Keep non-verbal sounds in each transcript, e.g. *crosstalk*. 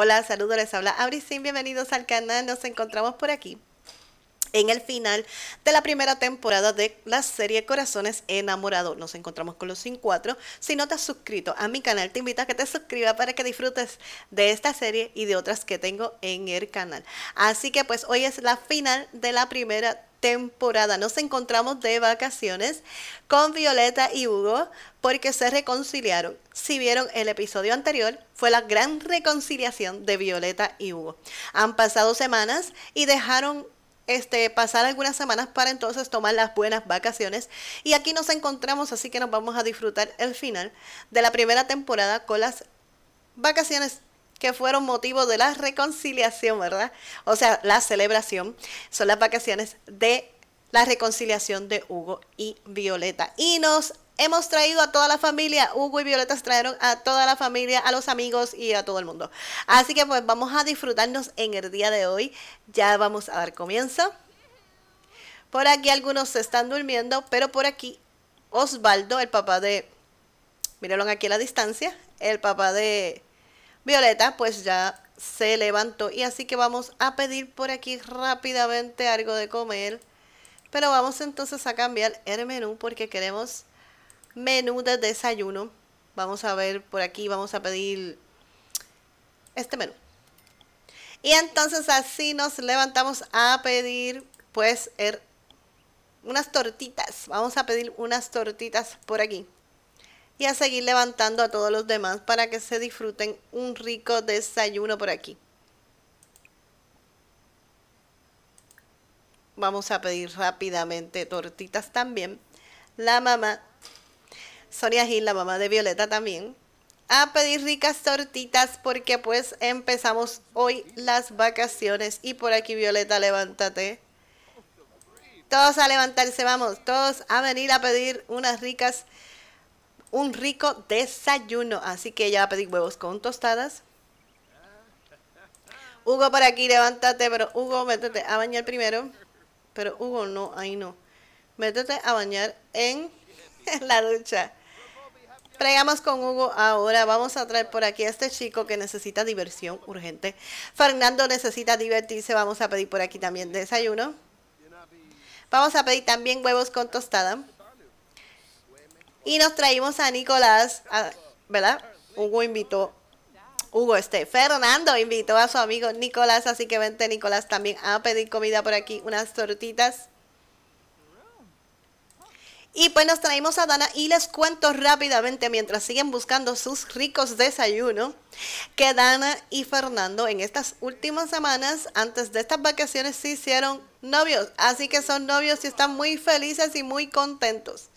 Hola, saludos, les habla Abrisin, bienvenidos al canal, nos encontramos por aquí en el final de la primera temporada de la serie Corazones Enamorados. Nos encontramos con los cuatro. Si no te has suscrito a mi canal, te invito a que te suscribas para que disfrutes de esta serie y de otras que tengo en el canal. Así que pues hoy es la final de la primera temporada temporada. Nos encontramos de vacaciones con Violeta y Hugo porque se reconciliaron. Si vieron el episodio anterior, fue la gran reconciliación de Violeta y Hugo. Han pasado semanas y dejaron este, pasar algunas semanas para entonces tomar las buenas vacaciones. Y aquí nos encontramos, así que nos vamos a disfrutar el final de la primera temporada con las vacaciones que fueron motivo de la reconciliación, ¿verdad? O sea, la celebración son las vacaciones de la reconciliación de Hugo y Violeta. Y nos hemos traído a toda la familia. Hugo y Violeta trajeron a toda la familia, a los amigos y a todo el mundo. Así que pues vamos a disfrutarnos en el día de hoy. Ya vamos a dar comienzo. Por aquí algunos se están durmiendo, pero por aquí Osvaldo, el papá de... Míralo aquí a la distancia. El papá de Violeta pues ya se levantó y así que vamos a pedir por aquí rápidamente algo de comer. Pero vamos entonces a cambiar el menú porque queremos menú de desayuno. Vamos a ver por aquí, vamos a pedir este menú. Y entonces así nos levantamos a pedir pues er, unas tortitas. Vamos a pedir unas tortitas por aquí y a seguir levantando a todos los demás para que se disfruten un rico desayuno por aquí. Vamos a pedir rápidamente tortitas también. La mamá, Sonia Gil, la mamá de Violeta también, a pedir ricas tortitas porque pues empezamos hoy las vacaciones y por aquí Violeta, levántate. Todos a levantarse, vamos, todos a venir a pedir unas ricas un rico desayuno. Así que ella va a pedir huevos con tostadas. Hugo, por aquí, levántate, pero Hugo, métete a bañar primero. Pero Hugo, no, ahí no. Métete a bañar en, *laughs* la ducha. Pregamos con Hugo ahora. Vamos a traer por aquí a este chico que necesita diversión urgente. Fernando necesita divertirse. Vamos a pedir por aquí también desayuno. Vamos a pedir también huevos con tostada. Y nos traímos a Nicolás, ¿verdad? Hugo invitó, Hugo este, Fernando invitó a su amigo Nicolás, así que vente Nicolás también a pedir comida por aquí, unas tortitas. Y pues nos traímos a Dana y les cuento rápidamente mientras siguen buscando sus ricos desayunos que Dana y Fernando en estas últimas semanas antes de estas vacaciones se hicieron novios. Así que son novios y están muy felices y muy contentos.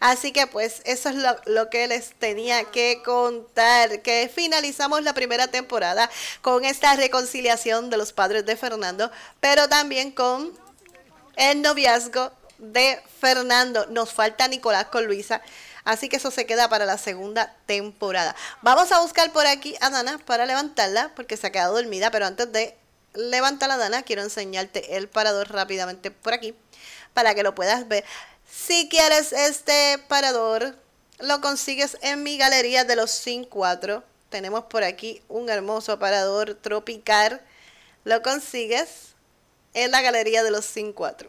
Así que pues eso es lo, que les tenía que contar, que finalizamos la primera temporada con esta reconciliación de los padres de Fernando, pero también con el noviazgo de Fernando. Nos falta Nicolás con Luisa. Así que eso se queda para la segunda temporada. Vamos a buscar por aquí a Dana para levantarla, porque se ha quedado dormida. Pero antes de levantar a Dana, quiero enseñarte el parador rápidamente por aquí, para que lo puedas ver. Si quieres este parador, lo consigues en mi galería de los Sin Cuatro. Tenemos por aquí un hermoso parador tropical. Lo consigues en la galería de los Sin 4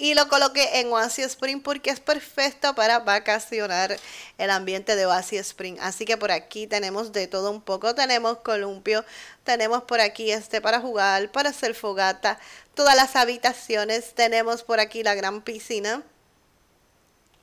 y lo coloqué en Oasis Spring porque es perfecto para vacacionar el ambiente de Oasis Spring. Así que por aquí tenemos de todo un poco, tenemos columpio, tenemos por aquí este para jugar, para hacer fogata, todas las habitaciones, tenemos por aquí la gran piscina.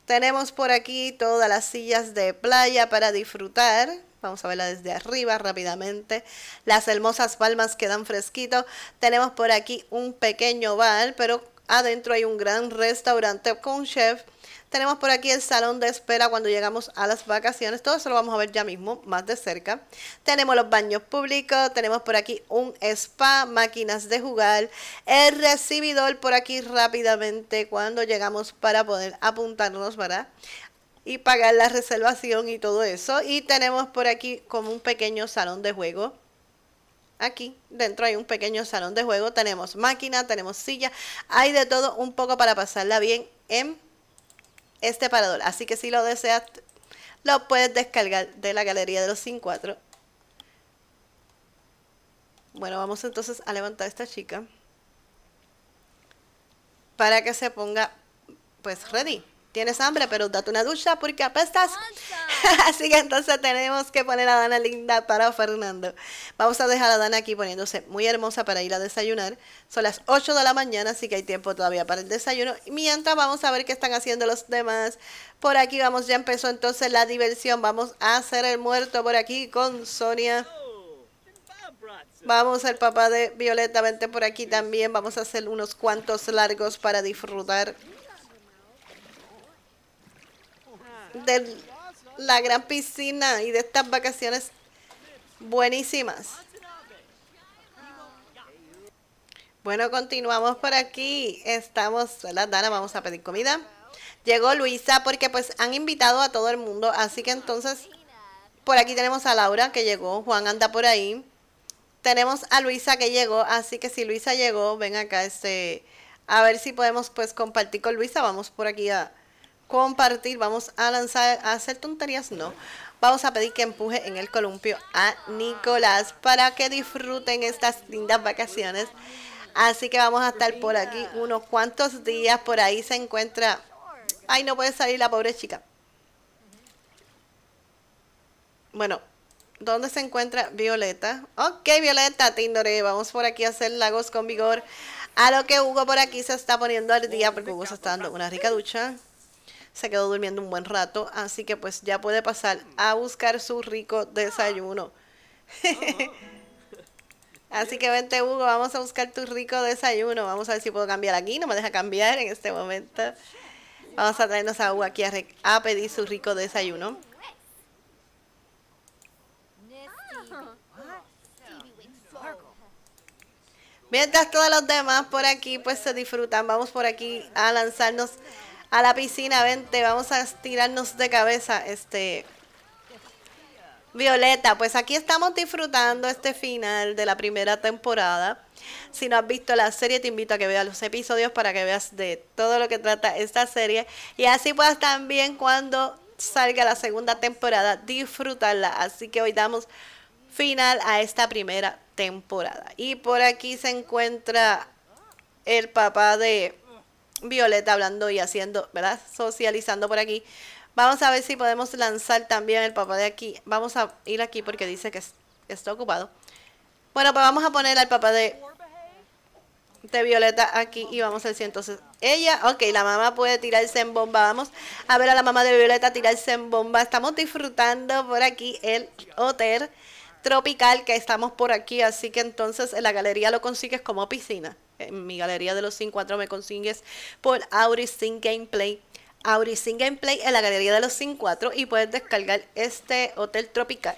Tenemos por aquí todas las sillas de playa para disfrutar. Vamos a verla desde arriba rápidamente. Las hermosas palmas quedan fresquito. Tenemos por aquí un pequeño bar, pero Adentro hay un gran restaurante con chef. Tenemos por aquí el salón de espera cuando llegamos a las vacaciones. Todo eso lo vamos a ver ya mismo, más de cerca. Tenemos los baños públicos. Tenemos por aquí un spa, máquinas de jugar. El recibidor por aquí rápidamente cuando llegamos para poder apuntarnos, ¿verdad? Y pagar la reservación y todo eso. Y tenemos por aquí como un pequeño salón de juego Aquí dentro hay un pequeño salón de juego, tenemos máquina, tenemos silla, hay de todo un poco para pasarla bien en este parador. Así que si lo deseas, lo puedes descargar de la galería de los sin Bueno, vamos entonces a levantar esta chica para que se ponga pues ready. Tienes hambre, pero date una ducha porque apestas. *laughs* Así que entonces tenemos que poner a Dana linda para Fernando. Vamos a dejar a Dana aquí poniéndose muy hermosa para ir a desayunar. Son las 8 de la mañana, así que hay tiempo todavía para el desayuno. Mientras vamos a ver qué están haciendo los demás. Por aquí vamos, ya empezó entonces la diversión. Vamos a hacer el muerto por aquí con Sonia. Vamos, al papá de Violeta, vente por aquí también. Vamos a hacer unos cuantos largos para disfrutar del la gran piscina y de estas vacaciones buenísimas. Bueno, continuamos por aquí. Estamos, ¿verdad, Dana? Vamos a pedir comida. Llegó Luisa porque pues han invitado a todo el mundo. Así que entonces, por aquí tenemos a Laura que llegó. Juan anda por ahí. Tenemos a Luisa que llegó. Así que si Luisa llegó, ven acá este... A ver si podemos pues compartir con Luisa. Vamos por aquí a, compartir, vamos a lanzar, a hacer tonterías, no. Vamos a pedir que empuje en el columpio a Nicolás para que disfruten estas lindas vacaciones. Así que vamos a estar por aquí unos cuantos días. Por ahí se encuentra. Ay, no puede salir la pobre chica. Bueno, ¿dónde se encuentra Violeta? Ok, Violeta, Tindore, vamos por aquí a hacer lagos con vigor. A lo que Hugo por aquí se está poniendo al día porque Hugo se está dando una rica ducha se quedó durmiendo un buen rato, así que pues ya puede pasar a buscar su rico desayuno. *laughs* así que vente Hugo, vamos a buscar tu rico desayuno. Vamos a ver si puedo cambiar aquí, no me deja cambiar en este momento. Vamos a traernos a Hugo aquí a, pedir su rico desayuno. Mientras todos los demás por aquí pues se disfrutan, vamos por aquí a lanzarnos a la piscina, vente, vamos a estirarnos de cabeza, este... Violeta, pues aquí estamos disfrutando este final de la primera temporada. Si no has visto la serie, te invito a que veas los episodios para que veas de todo lo que trata esta serie. Y así puedas también cuando salga la segunda temporada disfrutarla. Así que hoy damos final a esta primera temporada. Y por aquí se encuentra el papá de Violeta hablando y haciendo, ¿verdad? Socializando por aquí. Vamos a ver si podemos lanzar también el papá de aquí. Vamos a ir aquí porque dice que está ocupado. Bueno, pues vamos a poner al papá de, Violeta aquí y vamos a ver si entonces ella, ok, la mamá puede tirarse en bomba. Vamos a ver a la mamá de Violeta tirarse en bomba. Estamos disfrutando por aquí el hotel tropical que estamos por aquí, así que entonces en la galería lo consigues como piscina en mi galería de los 54 me consigues por Aurisin Gameplay. Aurisin Gameplay en la galería de los 54 y puedes descargar este Hotel Tropical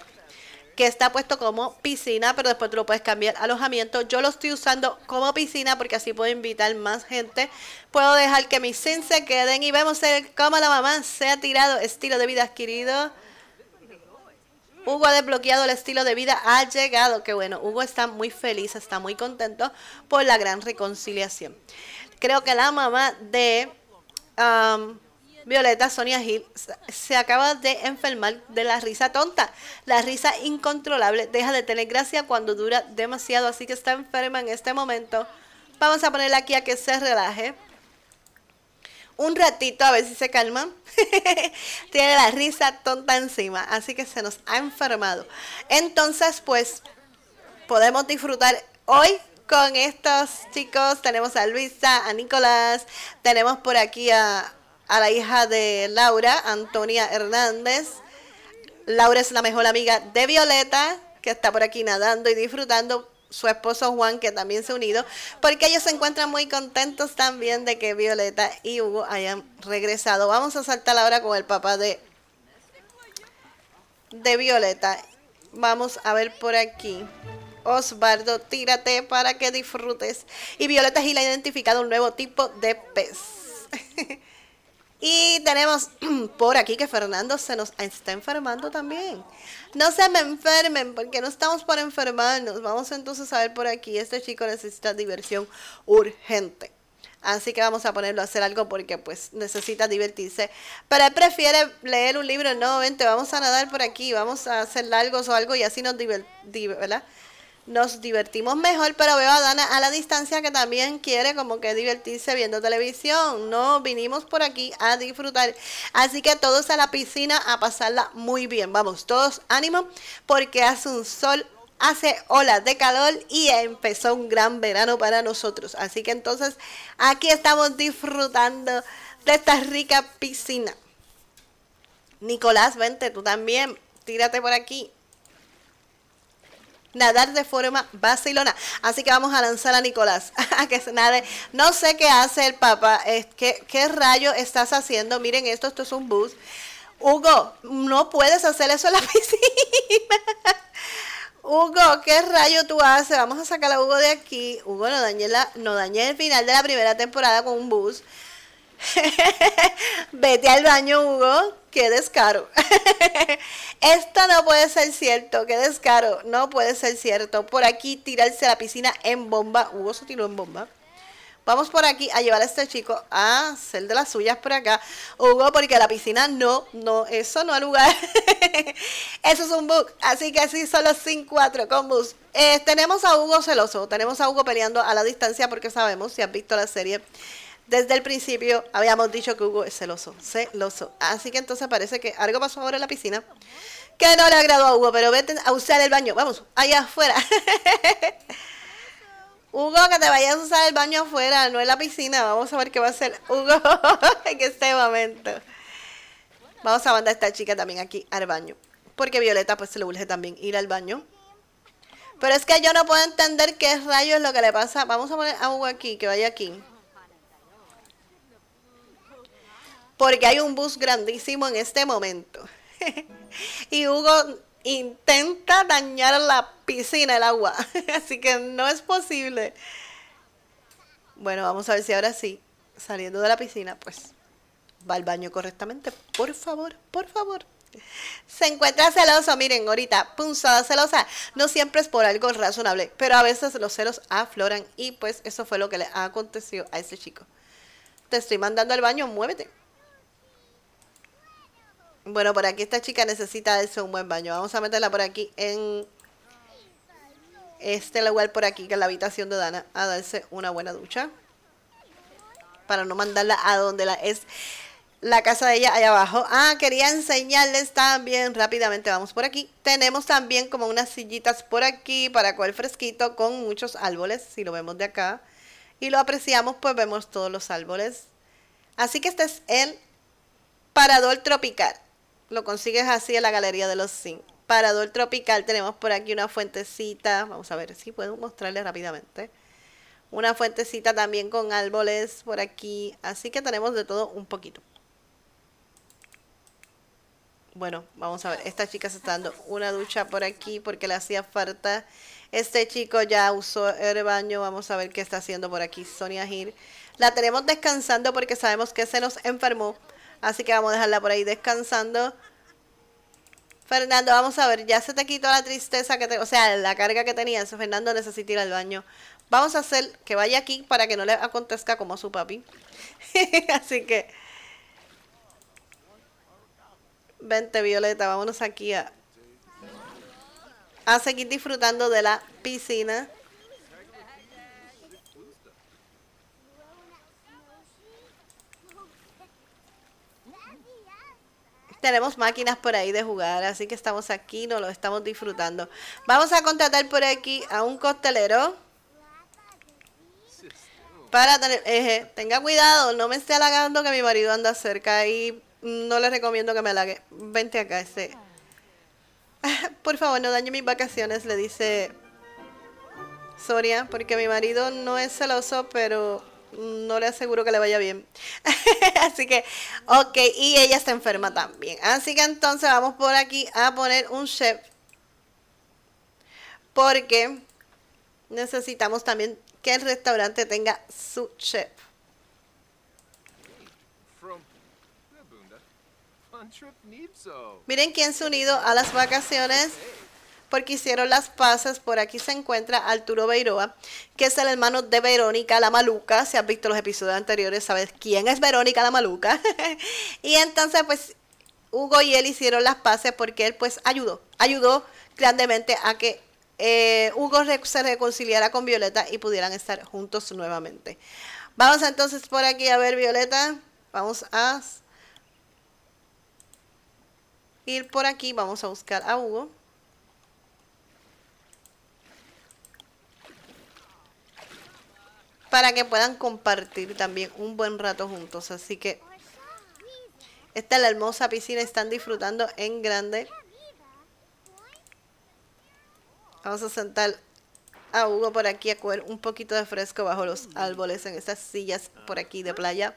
que está puesto como piscina, pero después tú lo puedes cambiar alojamiento. Yo lo estoy usando como piscina porque así puedo invitar más gente. Puedo dejar que mis sin se queden y vemos cómo la mamá se ha tirado, estilo de vida adquirido. Hugo ha desbloqueado el estilo de vida, ha llegado. Que bueno, Hugo está muy feliz, está muy contento por la gran reconciliación. Creo que la mamá de Violeta, Sonia Gil se acaba de enfermar de la risa tonta. La risa incontrolable deja de tener gracia cuando dura demasiado, así que está enferma en este momento. Vamos a ponerla aquí a que se relaje un ratito a ver si se calma. *laughs* Tiene la risa tonta encima, así que se nos ha enfermado. Entonces, pues podemos disfrutar hoy con estos chicos. Tenemos a Luisa, a Nicolás, tenemos por aquí a, a la hija de Laura, Antonia Hernández. Laura es la mejor amiga de Violeta, que está por aquí nadando y disfrutando su esposo Juan, que también se ha unido, porque ellos se encuentran muy contentos también de que Violeta y Hugo hayan regresado. Vamos a saltar ahora con el papá de, de Violeta. Vamos a ver por aquí. Osvaldo, tírate para que disfrutes. Y Violeta Gil ha identificado un nuevo tipo de pez. *laughs* Y tenemos *clears throat* por aquí que Fernando se nos está enfermando también. No se me enfermen porque no estamos para enfermarnos. Vamos entonces a ver por aquí. Este chico necesita diversión urgente. Así que vamos a ponerlo a hacer algo porque pues necesita divertirse. Pero él prefiere leer un libro. No, vente, vamos a nadar por aquí. Vamos a hacer largos o algo y así nos divertimos, ¿verdad? nos divertimos mejor, pero veo a Dana a la distancia que también quiere como que divertirse viendo televisión. No, vinimos por aquí a disfrutar. Así que todos a la piscina a pasarla muy bien. Vamos, todos ánimo porque hace un sol hace olas de calor y empezó un gran verano para nosotros. Así que entonces aquí estamos disfrutando de esta rica piscina. Nicolás, vente, tú también, tírate por aquí nadar de forma vacilona. Así que vamos a lanzar a Nicolás *laughs* a que se nade. No sé qué hace el papá. ¿Qué, ¿Qué rayo estás haciendo? Miren esto, esto es un bus. Hugo, no puedes hacer eso en la *laughs* piscina. Hugo, ¿qué rayo tú haces? Vamos a sacar a Hugo de aquí. Hugo, no dañé, no dañé el final de la primera temporada con un bus. *laughs* Vete al baño, Hugo qué descaro. *laughs* Esto no puede ser cierto, qué descaro, no puede ser cierto. Por aquí tirarse a la piscina en bomba, Hugo se tiró en bomba. Vamos por aquí a llevar a este chico a hacer de las suyas por acá. Hugo, porque la piscina no, no, eso no al lugar. *laughs* eso es un book. Así que así son los 5-4 con eh, tenemos a Hugo celoso, tenemos a Hugo peleando a la distancia porque sabemos, si has visto la serie, desde el principio habíamos dicho que Hugo es celoso, celoso. Así que entonces parece que algo pasó ahora en la piscina que no le agradó a Hugo, pero vete a usar el baño. Vamos, allá afuera. *laughs* Hugo, que te vayas a usar el baño afuera, no en la piscina. Vamos a ver qué va a hacer Hugo *laughs* en este momento. Vamos a mandar a esta chica también aquí al baño. Porque Violeta pues se le urge también ir al baño. Pero es que yo no puedo entender qué rayos es lo que le pasa. Vamos a poner a Hugo aquí, que vaya aquí. porque hay un bus grandísimo en este momento. *laughs* y Hugo intenta dañar la piscina, el agua. *laughs* Así que no es posible. Bueno, vamos a ver si ahora sí, saliendo de la piscina, pues va al baño correctamente. Por favor, por favor. Se encuentra celoso, miren, ahorita, punzada celosa. No siempre es por algo razonable, pero a veces los celos afloran y pues eso fue lo que le ha acontecido a ese chico. Te estoy mandando al baño, muévete. Bueno, por aquí esta chica necesita darse un buen baño. Vamos a meterla por aquí en este lugar por aquí, que es la habitación de Dana, a darse una buena ducha. Para no mandarla a donde es la casa de ella allá abajo. Ah, quería enseñarles también rápidamente. Vamos por aquí. Tenemos también como unas sillitas por aquí para coger fresquito con muchos árboles. Si lo vemos de acá y lo apreciamos, pues vemos todos los árboles. Así que este es el parador tropical. Lo consigues así en la Galería de los Sims. Parador tropical, tenemos por aquí una fuentecita. Vamos a ver si puedo mostrarle rápidamente. Una fuentecita también con árboles por aquí. Así que tenemos de todo un poquito. Bueno, vamos a ver. Esta chica se está dando una ducha por aquí porque le hacía falta. Este chico ya usó el baño. Vamos a ver qué está haciendo por aquí Sonia Gil. La tenemos descansando porque sabemos que se nos enfermó. Así que vamos a dejarla por ahí descansando. Fernando, vamos a ver, ya se te quitó la tristeza que te, o sea, la carga que tenías. Fernando necesita ir al baño. Vamos a hacer que vaya aquí para que no le acontezca como a su papi. *laughs* Así que Vente Violeta, vámonos aquí a a seguir disfrutando de la piscina. Tenemos máquinas por ahí de jugar, así que estamos aquí, nos lo estamos disfrutando. Vamos a contratar por aquí a un costelero. Para tener, tenga cuidado, no me esté halagando que mi marido anda cerca y no le recomiendo que me halague. Vente acá, ese. *laughs* por favor, no dañe mis vacaciones, le dice Soria, porque mi marido no es celoso, pero no le aseguro que le vaya bien. *laughs* así que, ok, y ella está enferma también. Así que entonces vamos por aquí a poner un chef. Porque necesitamos también que el restaurante tenga su chef. Miren quién se ha unido a las vacaciones porque hicieron las paces. Por aquí se encuentra Arturo Beiroa, que es el hermano de Verónica la Maluca. Si has visto los episodios anteriores, sabes quién es Verónica la Maluca. *laughs* y entonces, pues, Hugo y él hicieron las paces porque él, pues, ayudó, ayudó grandemente a que eh, Hugo se reconciliara con Violeta y pudieran estar juntos nuevamente. Vamos entonces por aquí a ver, Violeta. Vamos a ir por aquí. Vamos a buscar a Hugo. para que puedan compartir también un buen rato juntos. Así que esta es la hermosa piscina, están disfrutando en grande. Vamos a sentar a Hugo por aquí a coger un poquito de fresco bajo los árboles en estas sillas por aquí de playa.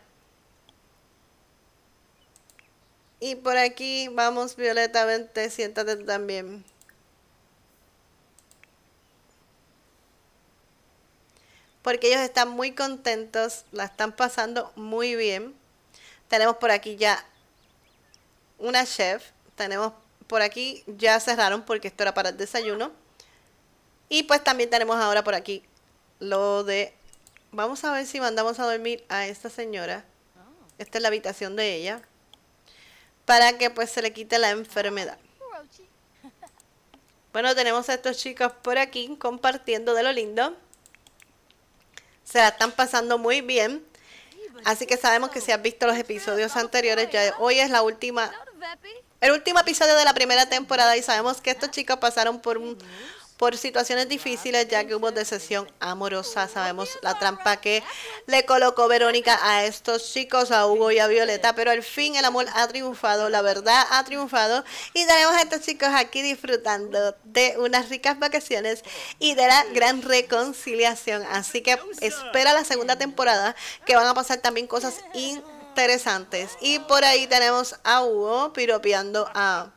Y por aquí vamos, Violeta, vente, siéntate también. porque ellos están muy contentos, la están pasando muy bien. Tenemos por aquí ya una chef, tenemos por aquí ya cerraron porque esto era para el desayuno. Y pues también tenemos ahora por aquí lo de... Vamos a ver si mandamos a dormir a esta señora. Esta es la habitación de ella. Para que pues se le quite la enfermedad. Bueno, tenemos a estos chicos por aquí compartiendo de lo lindo se la están pasando muy bien. Así que sabemos que si has visto los episodios anteriores, ya hoy es la última, el último episodio de la primera temporada y sabemos que estos chicos pasaron por un, por situaciones difíciles ya que hubo decepción amorosa. Sabemos la trampa que le colocó Verónica a estos chicos, a Hugo y a Violeta, pero al fin el amor ha triunfado, la verdad ha triunfado y tenemos a estos chicos aquí disfrutando de unas ricas vacaciones y de la gran reconciliación. Así que espera la segunda temporada que van a pasar también cosas interesantes. Y por ahí tenemos a Hugo piropeando a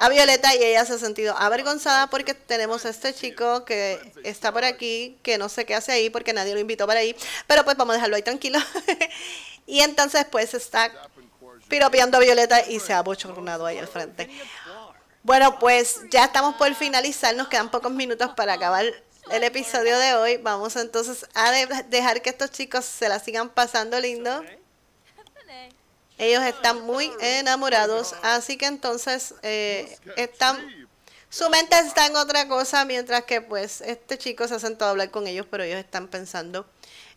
a Violeta y ella se ha sentido avergonzada porque tenemos a este chico que está por aquí, que no sé qué hace ahí porque nadie lo invitó para ahí, pero pues vamos a dejarlo ahí tranquilo. *laughs* y entonces pues está piropeando a Violeta y se ha bochornado ahí al frente. Bueno, pues ya estamos por finalizar, nos quedan pocos minutos para acabar el episodio de hoy. Vamos entonces a dejar que estos chicos se la sigan pasando lindo. Ellos están muy enamorados, así que entonces eh, están, su mente está en otra cosa, mientras que pues este chico se ha sentado a hablar con ellos, pero ellos están pensando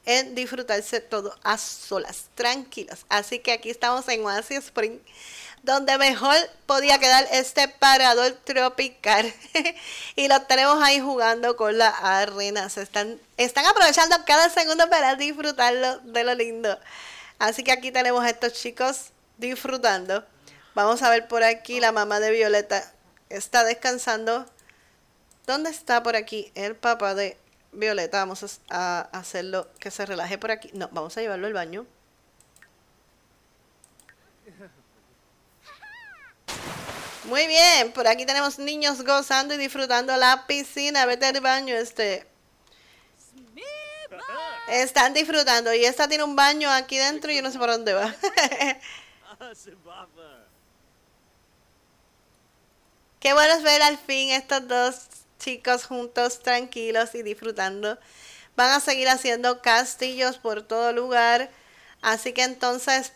en disfrutarse todo a solas, tranquilos. Así que aquí estamos en Oasis Spring, donde mejor podía quedar este parador tropical. *laughs* y los tenemos ahí jugando con la arena. Se están, están aprovechando cada segundo para disfrutarlo de lo lindo. Así que aquí tenemos a estos chicos disfrutando. Vamos a ver por aquí la mamá de Violeta está descansando. ¿Dónde está por aquí el papá de Violeta? Vamos a hacerlo que se relaje por aquí. No, vamos a llevarlo al baño. Muy bien, por aquí tenemos niños gozando y disfrutando la piscina. Vete al baño, este están disfrutando. Y esta tiene un baño aquí dentro y yo no sé por dónde va. *laughs* Qué bueno es ver al fin estos dos chicos juntos, tranquilos y disfrutando. Van a seguir haciendo castillos por todo lugar. Así que entonces,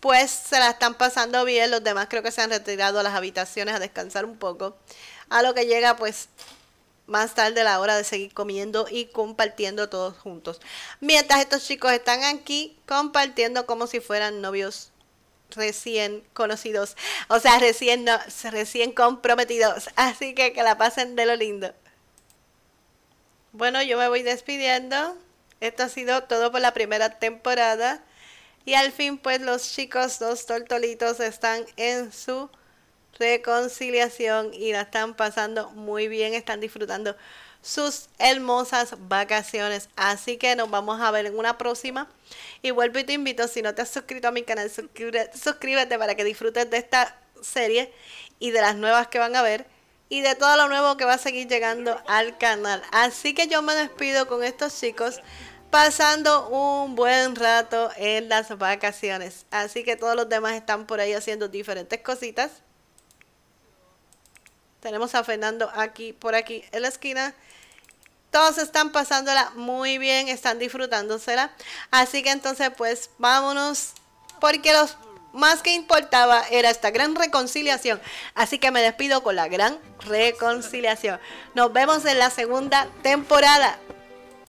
pues se la están pasando bien. Los demás creo que se han retirado a las habitaciones a descansar un poco. A lo que llega, pues más tarde la hora de seguir comiendo y compartiendo todos juntos. Mientras estos chicos están aquí compartiendo como si fueran novios recién conocidos, o sea, recién, no, recién comprometidos. Así que que la pasen de lo lindo. Bueno, yo me voy despidiendo. Esto ha sido todo por la primera temporada. Y al fin, pues los chicos, dos tortolitos, están en su reconciliación y la están pasando muy bien, están disfrutando sus hermosas vacaciones. Así que nos vamos a ver en una próxima. Y vuelvo y te invito, si no te has suscrito a mi canal, suscríbete para que disfrutes de esta serie y de las nuevas que van a ver y de todo lo nuevo que va a seguir llegando al canal. Así que yo me despido con estos chicos pasando un buen rato en las vacaciones. Así que todos los demás están por ahí haciendo diferentes cositas. Tenemos a Fernando aquí, por aquí, en la esquina. Todos están pasándola muy bien, están disfrutándosela. Así que entonces, pues vámonos, porque lo más que importaba era esta gran reconciliación. Así que me despido con la gran reconciliación. Nos vemos en la segunda temporada.